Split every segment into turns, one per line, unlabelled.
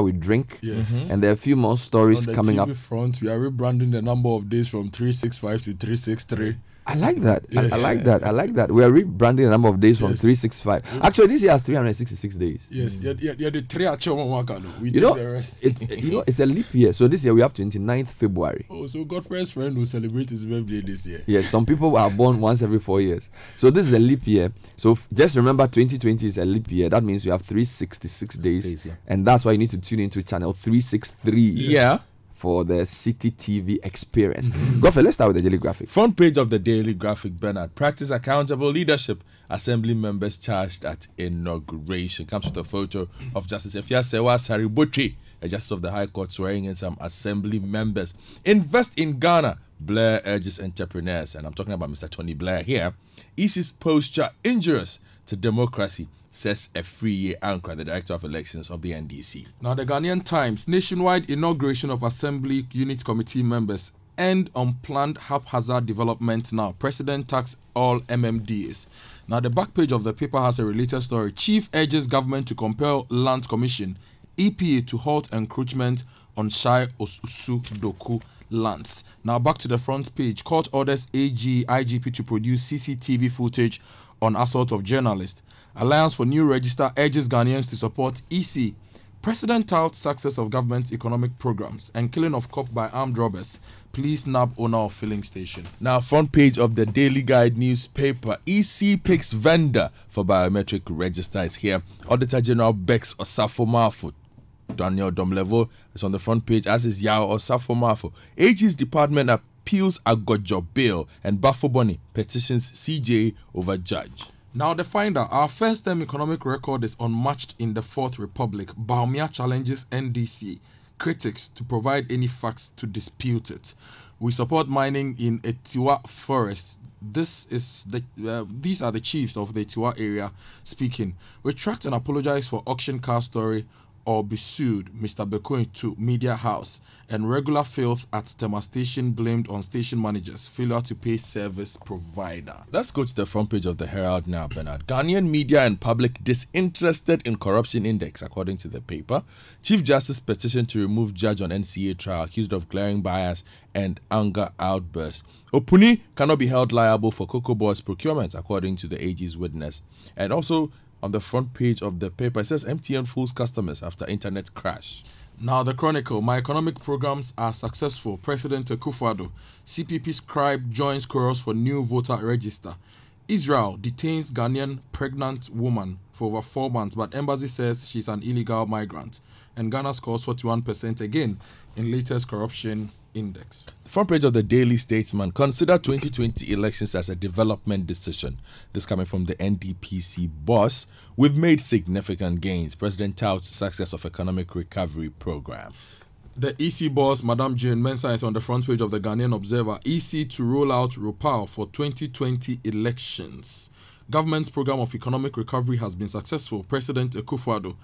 we drink. Yes. Mm-hmm. And there are a few more stories coming TV up.
front, we are rebranding the number of days from 365 to 363. I like that. Yes. I, I, like
that. I like that. We are rebranding the number of days from yes. 365. Actually, this year has 366 days.
Yes, mm. you, yeah, the three actual We you know, the
rest. It's, you know, it's a leap year. So this year we have 29th February.
Oh, so Godfrey's friend will celebrate his birthday this year.
Yes, some people are born once every four years. So this is a leap year. So just remember 2020 is a leap year. That means we have 366 days. yeah. And that's why you need to
tune into channel 363. Yeah for the City TV experience. Mm-hmm. let's start with the Daily Graphic. Front page of the Daily Graphic, Bernard. Practice accountable leadership. Assembly members charged at inauguration. Comes with a photo of Justice Sewa Saributri, a justice of the High Court, swearing in some assembly members. Invest in Ghana. Blair urges entrepreneurs, and I'm talking about Mr. Tony Blair here. Is his posture injurious to democracy? says three-year anchor, the Director of Elections of the NDC.
Now, the Ghanaian Times, nationwide inauguration of Assembly Unit Committee members end unplanned haphazard development now. President tax all MMDs. Now, the back page of the paper has a related story. Chief urges government to compel Land Commission, EPA to halt encroachment on Shai Osu Doku lands. Now, back to the front page. Court orders AG IGP to produce CCTV footage on assault of journalists. Alliance for New Register urges Ghanaians to support EC. President touts success of government's economic programs and killing of cop by armed robbers. Please nab owner
of filling station. Now, front page of the Daily Guide newspaper, EC picks vendor for biometric register is here. Auditor General Bex Osafo Marfut Daniel Domlevo is on the front page, as is Yao Osafo Mafo. AG's department appeals Agojo Bill and Bafo Boni petitions CJ over judge.
Now, the finder, our first term economic record is unmatched in the Fourth Republic. Baumia challenges NDC critics to provide any facts to dispute it. We support mining in Etiwa Forest. This is the uh, these are the chiefs of the Etiwa area speaking. Retract and apologize for auction car story or be sued, Mr. Bekoin to Media House, and regular filth at Tema Station blamed on station
managers' failure to pay service provider. Let's go to the front page of the Herald now, Bernard. Ghanaian media and public disinterested in corruption index, according to the paper. Chief Justice petition to remove judge on NCA trial accused of glaring bias and anger outbursts. Opuni cannot be held liable for Cocoa Boys procurement, according to the AG's witness. And also, on the front page of the paper. It says MTN fools customers after internet
crash. Now, the Chronicle, my economic programs are successful. President Kufuado, CPP scribe joins chorus for new voter register. Israel detains Ghanaian pregnant woman for over four months, but embassy says she's an illegal migrant. And Ghana scores 41% again in latest corruption Index.
The front page of the Daily Statesman consider 2020 elections as a development decision. This coming from the NDPC boss. We've made significant gains. President touts success of economic recovery program. The EC boss, Madame Jane Mensah, is on the front page of the Ghanaian Observer.
EC to roll out Rupal for 2020 elections. Government's program of economic recovery has been successful, President Ekufuado.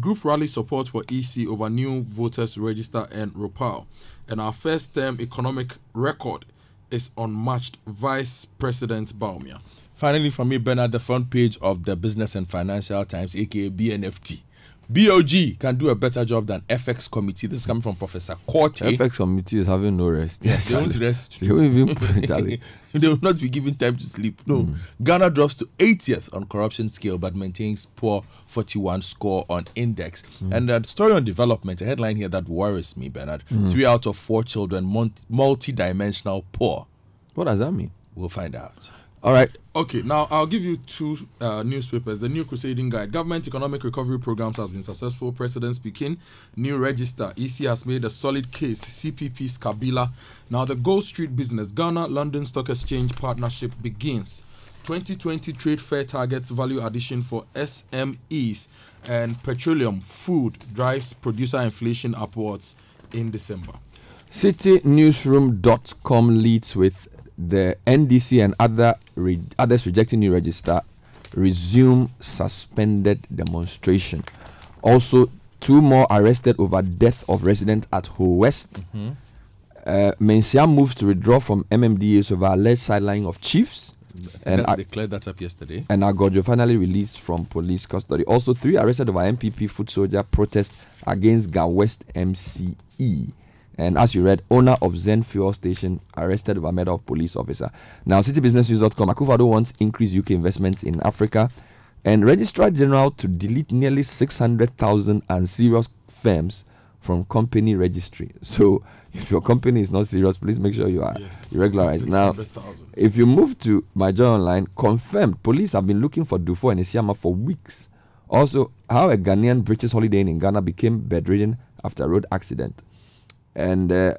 Group rally support for EC over new voters register and ROPAL. And our first term economic record
is unmatched, Vice President Baumia. Finally, for me, Bernard, the front page of the Business and Financial Times, aka BNFT BOG can do a better job than FX committee. This is coming from Professor Corte. FX
committee is having no rest. Yes, they won't rest. they won't even
They will not be given time to sleep. No. Mm. Ghana drops to 80th on corruption scale but maintains poor 41 score on index. Mm. And that story on development, a headline here that worries me, Bernard. Mm. Three out of four children multi-dimensional poor. What does that mean? We'll find out. All right. Okay, now I'll give you two
uh, newspapers. The New Crusading Guide. Government economic recovery programs has been successful. President speaking. New register. EC has made a solid case. CPP's Kabila. Now the Gold Street business. Ghana London Stock Exchange partnership begins. 2020 trade fair targets value addition for SMEs and petroleum food drives producer inflation upwards in December.
Citynewsroom.com leads with the NDC and other re others rejecting new register resume suspended demonstration. Also, two more arrested over death of resident at Ho West. Mm-hmm. Uh, moves to withdraw from MMDAs over alleged sidelining of chiefs. And I declared that up yesterday. And Agojo finally released from police custody. Also, three arrested over MPP foot soldier protest against Ga West MCE. And as you read, owner of Zen fuel station arrested by murder of police officer. Now, citybusinessnews.com, Akufado wants increased UK investments in Africa and Registrar General to delete nearly 600,000 unserious firms from company registry. So, if your company is not serious, please make sure you are yes, regularized. Now, if you move to my job online, confirmed police have been looking for Dufo and Isiama for weeks. Also, how a Ghanaian British holiday in Ghana became bedridden after road accident. And uh,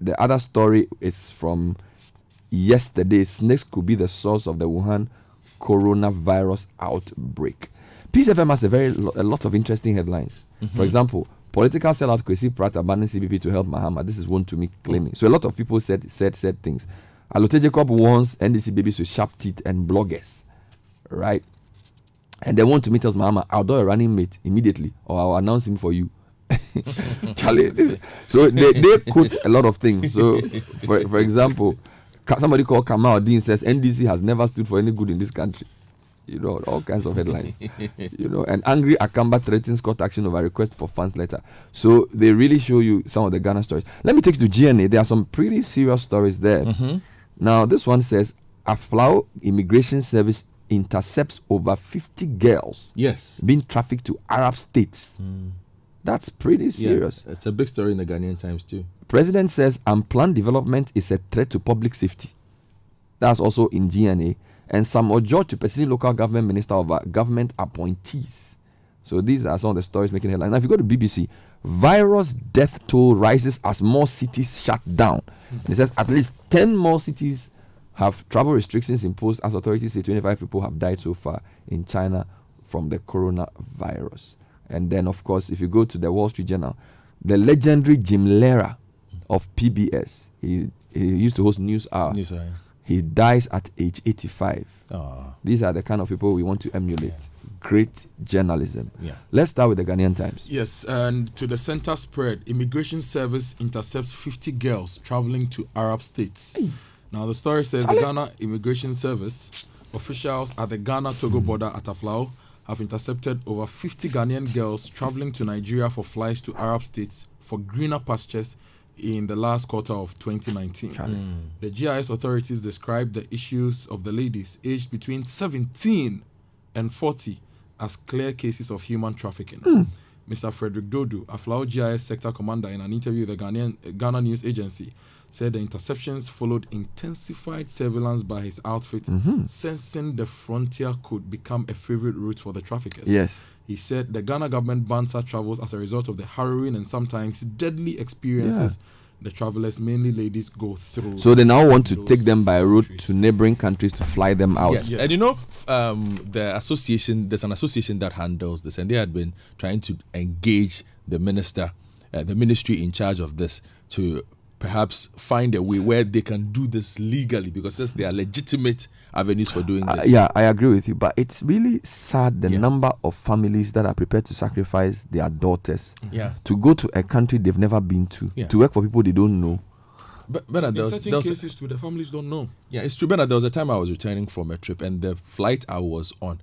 the other story is from yesterday. Snakes could be the source of the Wuhan coronavirus outbreak. PCFM has a very lo a lot of interesting headlines. Mm -hmm. For mm-hmm. example, political sellout Kwesi Pratt abandoned CBP to help Mahama. This is one to me claiming. So a lot of people said said said things. Alote Jacob warns NDC babies with sharp teeth and bloggers, right? And they want to meet us, Mahama. I'll do a running mate immediately, or I'll announce him for you.
Charlie, so they, they quote a lot of things. So, for, for
example, somebody called Kamal Dean says NDC has never stood for any good in this country. You know, all kinds of headlines. you know, an angry Akamba threatens court action over a request for funds letter. So they really show you some of the Ghana stories. Let me take you to GNA. There are some pretty serious stories there. Mm-hmm. Now, this one says a flower Immigration Service intercepts over 50 girls yes. being trafficked to Arab states. Mm. That's pretty serious.
Yeah, it's a big story in the Ghanaian Times too.
President says unplanned development is a threat to public safety. That's also in GNA. And some urge to pursue local government minister over government appointees. So these are some of the stories making headlines. Now, if you go to BBC, virus death toll rises as more cities shut down. Mm-hmm. it says at least 10 more cities have travel restrictions imposed as authorities say 25 people have died so far in China from the coronavirus. And then, of course, if you go to the Wall Street Journal, the legendary Jim Lehrer of PBS, he, he used to host News Hour. News Hour. He dies at age 85. Aww. Ah. These are the kind of people we want to emulate. Yeah. Great journalism. Yeah. Let's start with the Ghanaian Times.
Yes, and to the center spread Immigration Service intercepts 50 girls traveling to Arab states. Hey. Now, the story says the Ghana Immigration Service officials at the Ghana Togo hmm. border at Aflao have intercepted over 50 Ghanaian girls traveling to Nigeria for flights to Arab states for greener pastures in the last quarter of 2019. Hmm. The GIS authorities described the issues of the ladies aged between 17 and 40 as clear cases of human trafficking. Mm. Mr. Frederick Dodu, Aflao GIS sector commander, in an interview with the Ghanaian, Ghana News Agency, said the interceptions followed intensified surveillance by his outfit, mm -hmm. sensing the frontier could become a favorite route for the traffickers. Yes. He said the Ghana government banned such travels as a result of the harrowing and sometimes deadly experiences yeah. the travelers, mainly ladies, go through. So they now want
to take them by route countries. to neighboring countries to fly them out. Yes, yes.
and you know um, the association. There's an association that handles this, and they had been trying to engage the minister, uh, the ministry in charge of this, to perhaps find a way where they can do this legally because since there are legitimate avenues for doing uh, this. Uh, yeah,
I agree with you, but it's really sad the yeah. number of families that are prepared to sacrifice their daughters mm-hmm. yeah. to go to a country they've never been to, yeah. to work for people they don't know.
But but in certain was, cases, too, the
families don't know.
Yeah, it's true. But there was a time I was returning from a trip, and the flight I was on,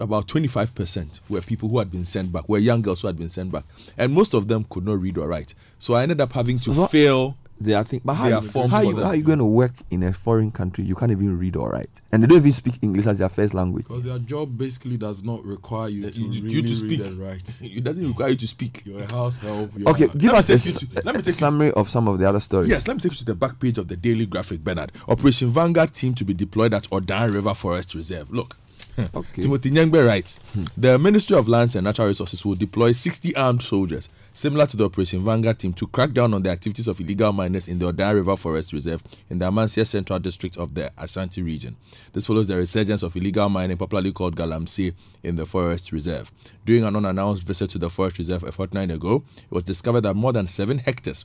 about 25% were people who had been sent back, were young girls who had been sent back. And most of them could not read or write. So I ended up having to fail their think, But how, you, how, you, how are you
going to work in a foreign country? You can't even read or write. And they don't even speak English as their first language.
Because their
job basically does not require you, eh, to, you, really you to speak. read and write. it doesn't require you to speak. Your house help. okay, give us a, to, let me take
summary of some of the other stories. Yes, let me take you to the back page of the Daily Graphic, Bernard. Operation Vanguard team to be deployed at Odan River Forest Reserve. Look, Hmm. okay. Timothy Nyangbe writes hmm. The Ministry of Lands and Natural Resources will deploy 60 armed soldiers, similar to the Operation Vanguard team, to crack down on the activities of illegal miners in the Odara River Forest Reserve in the Amansia Central District of the Ashanti region. This follows the resurgence of illegal mining, popularly called Galamsey, in the Forest Reserve. During an unannounced visit to the Forest Reserve a fortnight ago, it was discovered that more than 7 hectares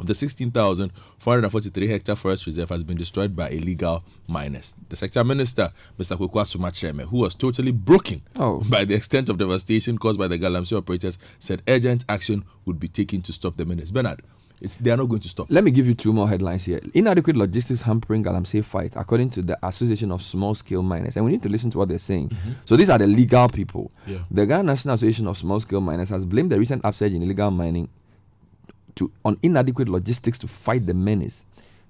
of the 16,443 hectare forest reserve has been destroyed by illegal miners. The sector minister, Mr. Kwekwa Sumacheme, who was totally broken oh. by the extent of devastation caused by the Galamsey operators, said urgent action would be taken to stop the miners. Bernard, it's, they are not going to stop. Let me give you two more headlines here. Inadequate
logistics hampering Galamsey fight, according to the Association of Small Scale Miners. And we need to listen to what they're saying. Mm-hmm. So these are the legal people. Yeah. The Ghana National Association of Small Scale Miners has blamed the recent upsurge in illegal mining to on inadequate logistics to fight the menace.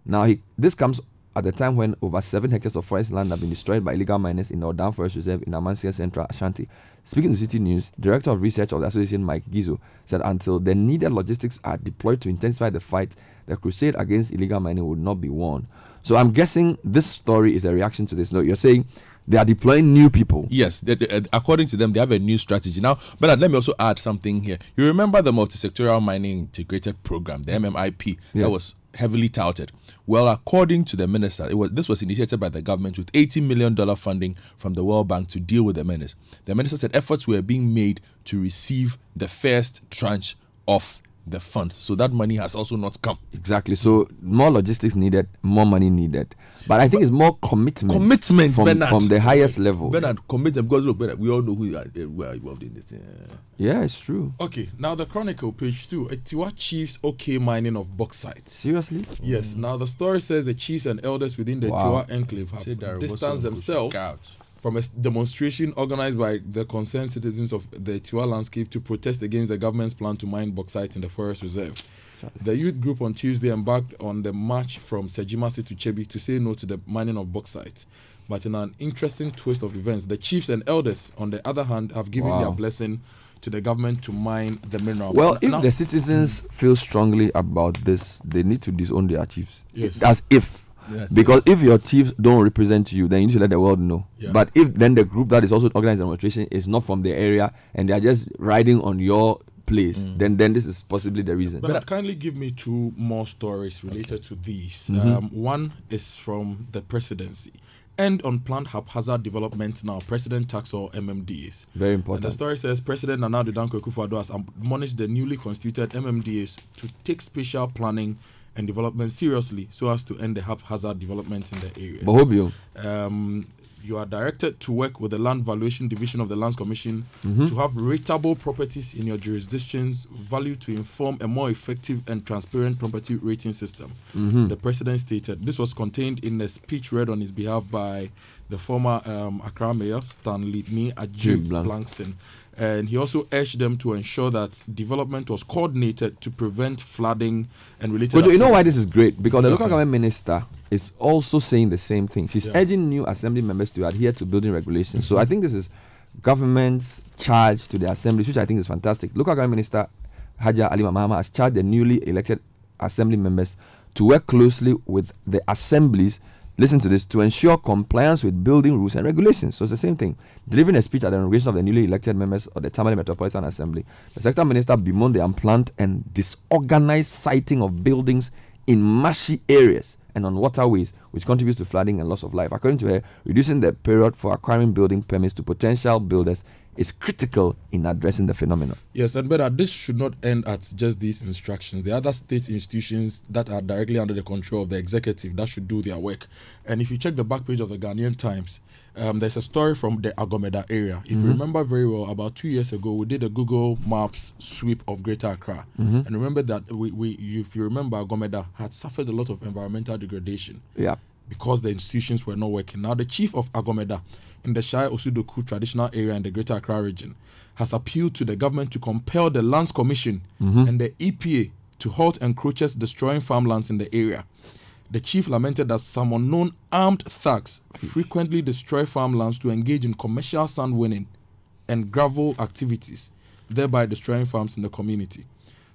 Now, he, this comes at the time when over 7 hectares of forest land have been destroyed by illegal miners in the Odan Forest Reserve in Amansia Central, Ashanti. Speaking to City News, Director of Research of the Association Mike Gizo said until the needed logistics are deployed to intensify the fight, the crusade against illegal mining would not be won. So I'm guessing this story is a reaction to this. No, you're saying they are deploying new people.
Yes, they, they, uh, according to them, they have a new strategy now. But let me also add something here. You remember the multi-sectoral mining integrated program, the MMIP, yeah. that was heavily touted. Well, according to the minister, it was, this was initiated by the government with $80 million funding from the World Bank to deal with the menace. The minister said efforts were being made to receive the first tranche of the funds. So that money has also not come. Exactly. So more logistics needed,
more money needed. But I think but it's more commitment. Commitment, from, Bernard. From the highest level.
Bernard, commitment. Because look, Bernard, we all know who eh, are, involved in this. Yeah. yeah. it's true. Okay, now the Chronicle,
page two. Etiwa Chiefs okay mining of bauxite. Seriously? Yes. Mm. Now the story says the chiefs and elders within the wow. Etiwa enclave have distanced themselves from a demonstration organized by the concerned citizens of the Tiwa landscape to protest against the government's plan to mine bauxite in the forest reserve. The youth group on Tuesday embarked on the march from Sejimasi to Chebi to say no to the mining of bauxite. But in an interesting twist of events, the chiefs and elders, on the other hand, have given wow. their blessing to the government to mine the mineral. Well, if now, the
citizens feel strongly about this, they need to disown their chiefs. Yes. As if because if your chiefs don't represent you, then you need to let the world know. Yeah. But if then the group that is also organizing demonstration is not from the area and they are just riding on your place, mm. then then this is possibly the reason. But, but
kindly give me two more stories related okay. to these. Mm-hmm. Um, one is from the presidency. End on planned haphazard development now. President tax or Very important. And the story says President Nana Danko Kufuor has admonished the newly constituted MMDs to take spatial planning and development seriously so as to end the haphazard development in the areas. Bohobio. Um, you are directed to work with the Land Valuation Division of the Lands Commission mm -hmm. to have rateable properties in your jurisdiction's value to inform a more effective and transparent property rating system. Mm -hmm. The president stated this was contained in a speech read on his behalf by the former um, Accra mayor, Stanley Nee Ajib Blankson. And he also urged them to ensure that development was coordinated to prevent flooding and related. But you know why this is great? Because the local government
minister is also saying the same thing. She's yeah. urging new assembly members to adhere to building regulations. Mm -hmm. So I think this is government's charge to the assemblies, which I think is fantastic. Local government minister Haja Ali Mahama has charged the newly elected assembly members to work closely with the assemblies Listen to this to ensure compliance with building rules and regulations. So it's the same thing. Delivering a speech at the inauguration of the newly elected members of the Tamale Metropolitan Assembly, the sector minister bemoaned the unplanned and disorganized siting of buildings in marshy areas and on waterways, which contributes to flooding and loss of life. According to her, reducing the period for acquiring building permits to potential builders is critical in addressing the phenomenon.
Yes, and better, this should not end at just these instructions. The other state institutions that are directly under the control of the executive that should do their work. And if you check the back page of the Ghanaian Times, um, there's a story from the Agomeda area. If mm-hmm. you remember very well, about two years ago, we did a Google Maps sweep of Greater Accra, mm-hmm. and remember that we, we, if you remember, Agomeda had suffered a lot of environmental degradation. Yeah because the institutions were not working. Now, the chief of Agomeda in the Shire Osudoku traditional area in the Greater Accra region has appealed to the government to compel the Lands Commission mm -hmm. and the EPA to halt encroachers destroying farmlands in the area. The chief lamented that some unknown armed thugs frequently destroy farmlands to engage in commercial sand winning and gravel activities, thereby destroying farms in the community.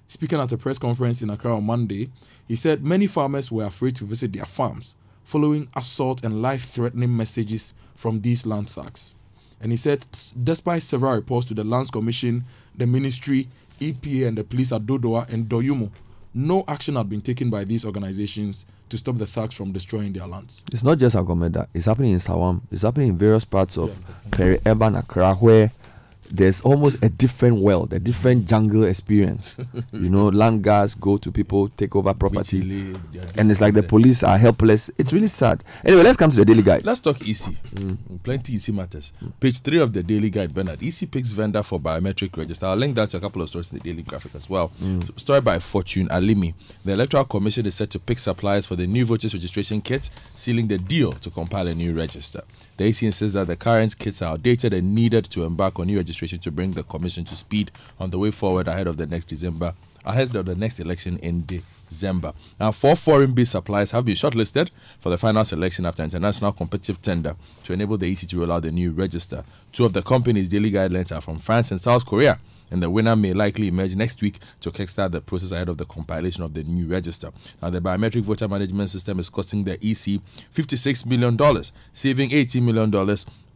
Speaking at a press conference in Accra on Monday, he said many farmers were afraid to visit their farms following assault and life threatening messages from these land tax. And he said, despite several reports to the Lands Commission, the Ministry, EPA, and the police at Dodoa and Doyumo, no action had been taken by these organizations to stop the thugs from destroying their lands.
It's not just Agomeda, it's happening in Sawam, it's happening in various parts of yeah. peri urban Accra where there's almost a different world, a different jungle experience. you know, land guards go to people, take over property, and it's like the police are helpless.
It's really sad. Anyway, let's come to the Daily Guide. Let's talk EC. Mm. mm. Plenty EC matters. Page three of the Daily Guide, Bernard. EC picks vendor for biometric register. I'll link that to a couple of stories in the Daily Graphic as well. Mm. Story by Fortune Alimi. The Electoral Commission is set to pick suppliers for the new voters registration kit, sealing the deal to compile a new register. The EC insists that the current kits are outdated and needed to embark on new registration administration to bring the commission to speed on the way forward ahead of the next December, ahead of the next election in December. Now, four bid suppliers have been shortlisted for the final selection after international competitive tender to enable the EC to roll out the new register. Two of the company's daily guidelines are from France and South Korea and the winner may likely emerge next week to kickstart the process ahead of the compilation of the new register. Now, the biometric voter management system is costing the EC $56 million, saving $80 million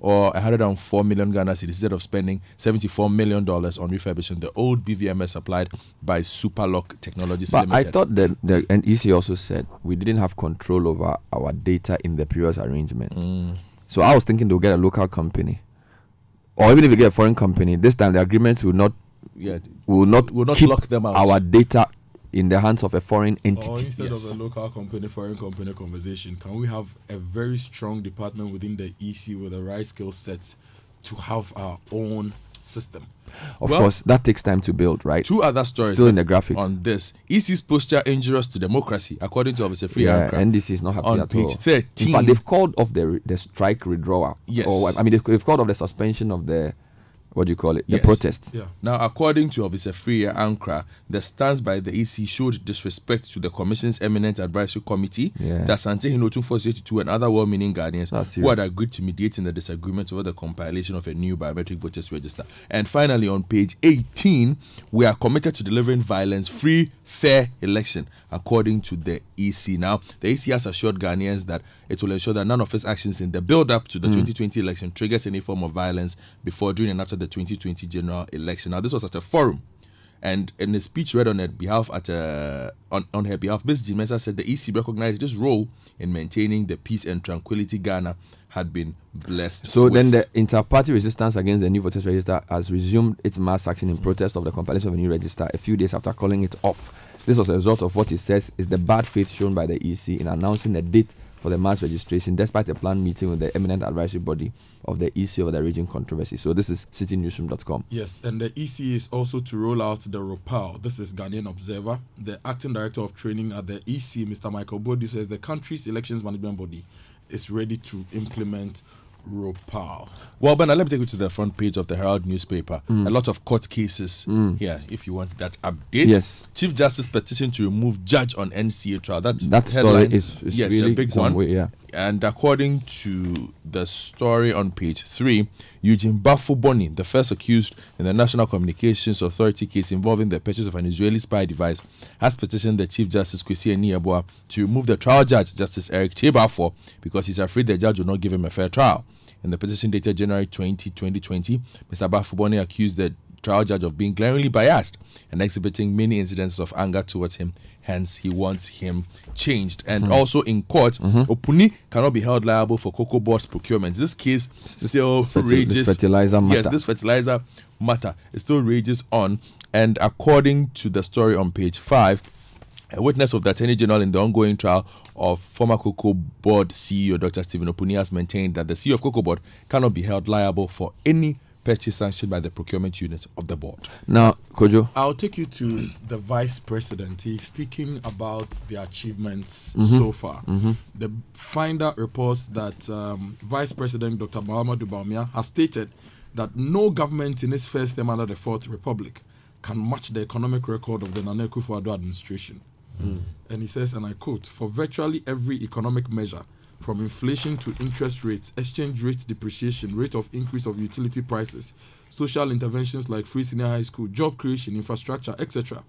or 104 million Ghana cedis instead of spending 74 million dollars on refurbishing the old BVMS supplied by Superlock Technologies but Limited. I thought
that the NEC also said we didn't have control over our data in the previous arrangement. Mm. So I was thinking they'll get a local company, or even if we get a foreign company, this time the agreement will not yeah, will not will not keep lock them out. our data in the hands of a foreign entity. Or
instead yes. of a local company, foreign company conversation, can we have a very strong department within the EC with the right skill sets to
have our own system? Of well, course,
that takes time to build, right? Two other stories still in the graphic on
this. EC's posture injurious to democracy, according to Officer Free yeah, And this is not happy on at page all. 13. But they've
called off the the strike withdrawal. Yes. Or, I mean, they've, they've called off the suspension of the what do you call it? The yes. protest.
Yeah. Now, according to Officer Freya Ankra, the stance by the EC showed disrespect to the Commission's eminent advisory committee yeah. that Sante Hinotun 482 and other well meaning guardians who had agreed to mediate in the disagreement over the compilation of a new biometric voters register. And finally, on page 18, we are committed to delivering violence free, fair election, according to the EC. Now, the EC has assured Ghanaians that it will ensure that none of its actions in the build up to the mm. 2020 election triggers any form of violence before, during, and after the 2020 general election. Now, this was at a forum, and in a speech read on her behalf, at a, uh, on, on her behalf, Ms. Jimesa said the EC recognized this role in maintaining the peace and tranquility Ghana had been blessed. So with. then the
inter-party resistance against the new voters register has resumed its mass action in protest of the compilation of a new register a few days after calling it off. This was a result of what it says is the bad faith shown by the EC in announcing the date for the mass registration, despite a planned meeting with the eminent advisory body of the EC over the region controversy. So this is citynewsroom.com.
Yes, and the EC is also to roll out the ROPAL. This is Ghanaian Observer. The acting director of training at the EC, Mr. Michael Bodu, says the country's elections management body is ready to implement Ropal.
Well, Bernard, let me take you to the front page of the Herald newspaper. Mm. A lot of court cases mm. here, if you want that update. Yes. Chief Justice petition to remove judge on NCA trial. That's that headline. story is, is yes, really a big one. Way, yeah. And according to the story on page three, Eugene Bafu Boni, the first accused in the National Communications Authority case involving the purchase of an Israeli spy device, has petitioned the Chief Justice Kwesi Niabua to remove the trial judge, Justice Eric Tebafo, because he's afraid the judge will not give him a fair trial. In the petition dated January 20, 2020, Mr. Bafu Boni accused the trial judge of being glaringly biased and exhibiting many incidents of anger towards him Hence, he wants him changed. And mm-hmm. also in court, mm-hmm. Opuni cannot be held liable for cocoa boards procurement. This case still rages. fertilizer matter. Yes, this fertilizer matter. It still rages on. And according to the story on page five, a witness of the Attorney General in the ongoing trial of former Cocoa Board CEO Dr. Stephen Opuni has maintained that the CEO of Cocoa Board cannot be held liable for any purchase sanctioned by the procurement unit of the board. Now, Kojo. I'll take you to
the vice president. He's speaking about the achievements mm -hmm. so far. Mm -hmm. The finder reports that um, Vice President Dr. Mahama Baumia has stated that no government in its first term under the Fourth Republic can match the economic record of the Nana Akufo-Addo administration. Mm. And he says, and I quote, for virtually every economic measure – from inflation to interest rates, exchange rate depreciation, rate of increase of utility prices, social interventions like free senior high school, job creation, infrastructure, etc.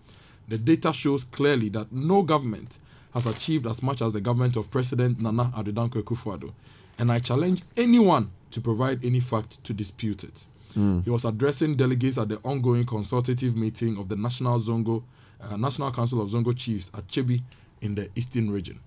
The data shows clearly that no government has achieved as much as the government of President Nana Adodankwe Kufuor. And I challenge anyone to provide any fact to dispute it. Mm. He was addressing delegates at the ongoing consultative meeting of the National Zongo, uh, National Council of Zongo Chiefs at Chibi in the Eastern Region.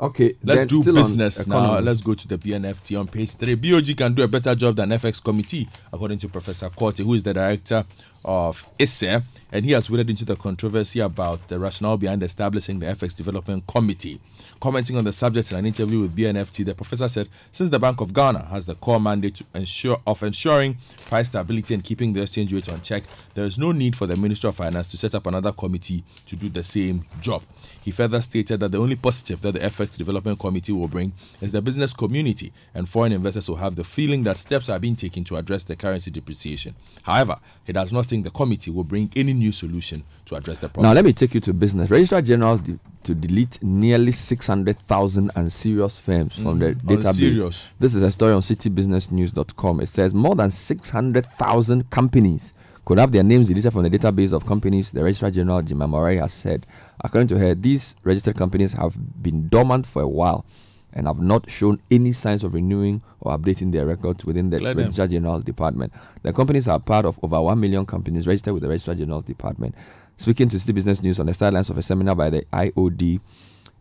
Okay, let's do business now. Let's
go to the BNFT on page three. BOG can do a better job than FX committee, according to Professor Corte, who is the director of ISSE, and he has waded into the controversy about the rationale behind establishing the FX Development Committee. Commenting on the subject in an interview with BNFT, the professor said, since the Bank of Ghana has the core mandate to ensure, of ensuring price stability and keeping the exchange rate on check, there is no need for the Minister of Finance to set up another committee to do the same job. He further stated that the only positive that the FX Development Committee will bring is the business community and foreign investors will have the feeling that steps are being taken to address the currency depreciation. However, he does not think the committee will bring any new solution to address the problem. Now, let
me take you to business. Registrar General de to delete nearly 600,000 serious firms mm, from mm-hmm. the database. Serious. This is a story on citybusinessnews.com. It says more than 600,000 companies could have their names deleted from the database of companies, the Registrar General Jim Amorai has said. According to her, these registered companies have been dormant for a while and have not shown any signs of renewing or updating their records within the Let Registrar them. General's Department. The companies are part of over 1 million companies registered with the Registrar General's Department. Speaking to City Business News on the sidelines of a seminar by the IOD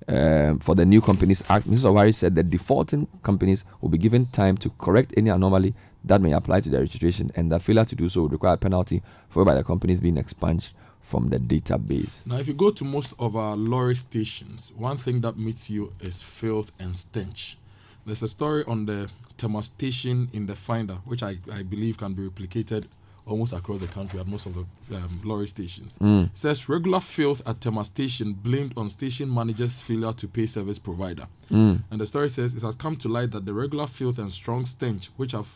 um, for the New Companies Act, Mrs. Owari said that defaulting companies will be given time to correct any anomaly that may apply to their registration, and that failure to do so would require a penalty for by the companies being expunged from the database.
Now, if you go to most of our lorry stations, one thing that meets you is filth and stench. There's a story on the Tema station in the Finder, which I, I believe can be replicated almost across the country at most of the um, lorry stations. Mm. says regular filth at Tema station blamed on station manager's failure to pay service provider. Mm. And the story says it has come to light that the regular filth and strong stench which have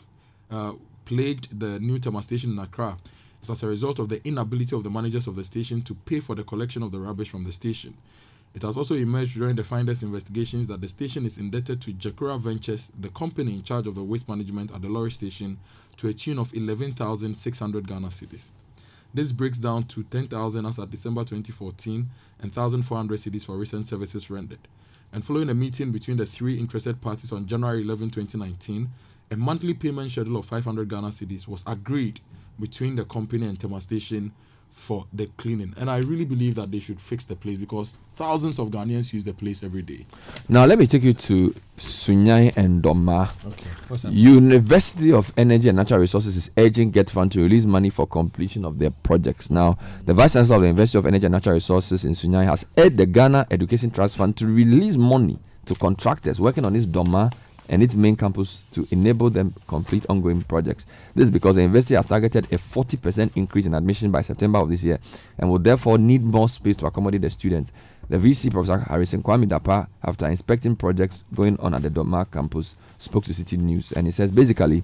uh, plagued the new Tema station in Accra is as a result of the inability of the managers of the station to pay for the collection of the rubbish from the station. It has also emerged during the finders' investigations that the station is indebted to Jakura Ventures, the company in charge of the waste management at the lorry station, to a tune of 11,600 Ghana cedis. This breaks down to 10,000 as at December 2014 and 1,400 cedis for recent services rendered. And following a meeting between the three interested parties on January 11, 2019, a monthly payment schedule of 500 Ghana cedis was agreed between the company and Tema Station for the cleaning. And I really believe that they should fix the place because thousands of Ghanaians use the place every day.
Now let me take you to Sunyai and Doma. Okay. University of Energy and Natural Resources is urging Get Fund to release money for completion of their projects. Now, the Vice Chancellor of the University of Energy and Natural Resources in Sunyai has urged the Ghana Education Trust Fund to release money to contractors working on this Doma and its main campus to enable them complete ongoing projects. This is because the university has targeted a 40% increase in admission by September of this year and will therefore need more space to accommodate the students. The VC, Professor Harrison Kwame Dapa, after inspecting projects going on at the Doma campus, spoke to City News and he says basically,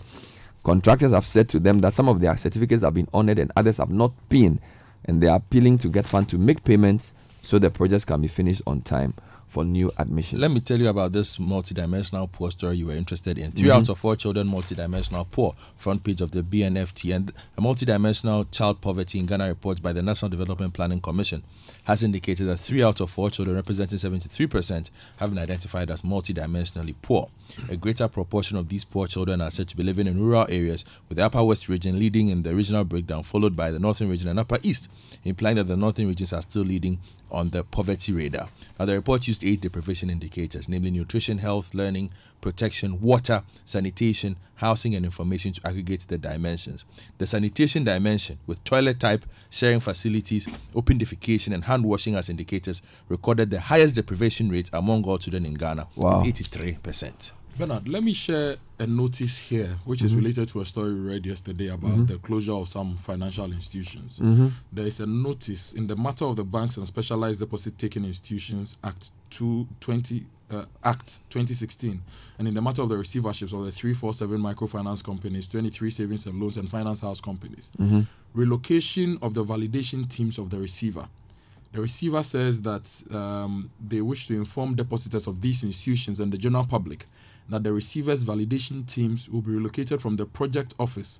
contractors have said to them that some of their certificates have been honored and others have not been, and they are appealing to get funds to make payments so the projects can be finished on time for new admissions. Let
me tell you about this multidimensional poor story you were interested in. 3 mm -hmm. out of four children multidimensional poor, front page of the BNFT. And a multidimensional child poverty in Ghana report by the National Development Planning Commission has indicated that three out of four children, representing 73%, have been identified as multidimensionally poor. A greater proportion of these poor children are said to be living in rural areas, with the Upper West region leading in the regional breakdown, followed by the Northern region and Upper East, implying that the Northern regions are still leading on the poverty radar. Now, the report used reduced aid deprivation indicators, namely nutrition, health, learning, protection, water, sanitation, housing, and information to aggregate the dimensions. The sanitation dimension, with toilet type, sharing facilities, open defecation, and hand washing as indicators, recorded the highest deprivation rate among all children in Ghana, wow. 83%.
Bernard, let me share a notice here, which mm-hmm. is related to a story we read yesterday about mm-hmm. the closure of some financial institutions. Mm-hmm. There is a notice in the matter of the Banks and Specialized Deposit Taking Institutions Act 220, uh, Act 2016, and in the matter of the receiverships of the 347 microfinance companies, 23 savings and loans, and finance house companies, mm-hmm. relocation of the validation teams of the receiver. The receiver says that um, they wish to inform depositors of these institutions and the general public that the receiver's validation teams will be relocated from the project office,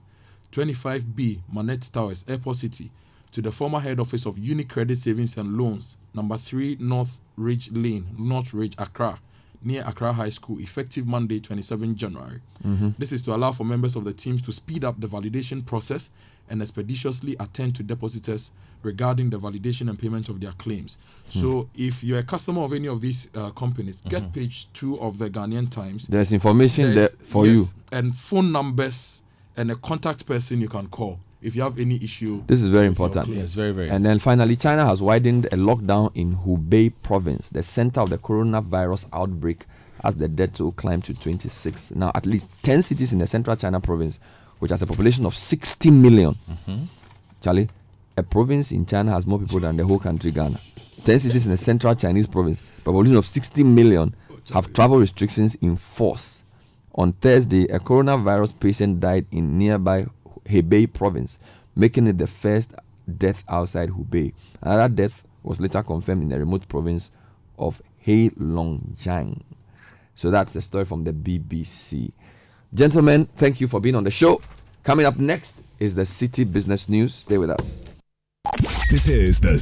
25B Manette Towers, Airport City, to the former head office of Unicredit Savings and Loans, number 3 North Ridge Lane, North Ridge, Accra, near Accra High School effective Monday, 27 January. Mm-hmm. This is to allow for members of the teams to speed up the validation process and expeditiously attend to depositors regarding the validation and payment of their claims. mm So, if you're a customer of any of these uh, companies, mm-hmm. get page two of the Ghanaian Times. There's
information There's, there for yes, you
and phone numbers and a contact person you can call if you have any issue. This is very important. Yes, very, very. And
then finally, China has widened a lockdown in Hubei province, the center of the coronavirus outbreak, as the death toll climbed to 26. Now, at least 10 cities in the central China province, which has a population of 60 million. Mm -hmm. Charlie, a province in China has more people than the whole country, Ghana. 10 cities in the central Chinese province, population of 60 million, have travel restrictions in force. On Thursday, a coronavirus patient died in nearby Hebei province, making it the first death outside Hubei. Another death was later confirmed in the remote province of Heilongjiang. So that's the story from the BBC. Gentlemen, thank you for being on the show. Coming up next is the City Business News. Stay with us. This is the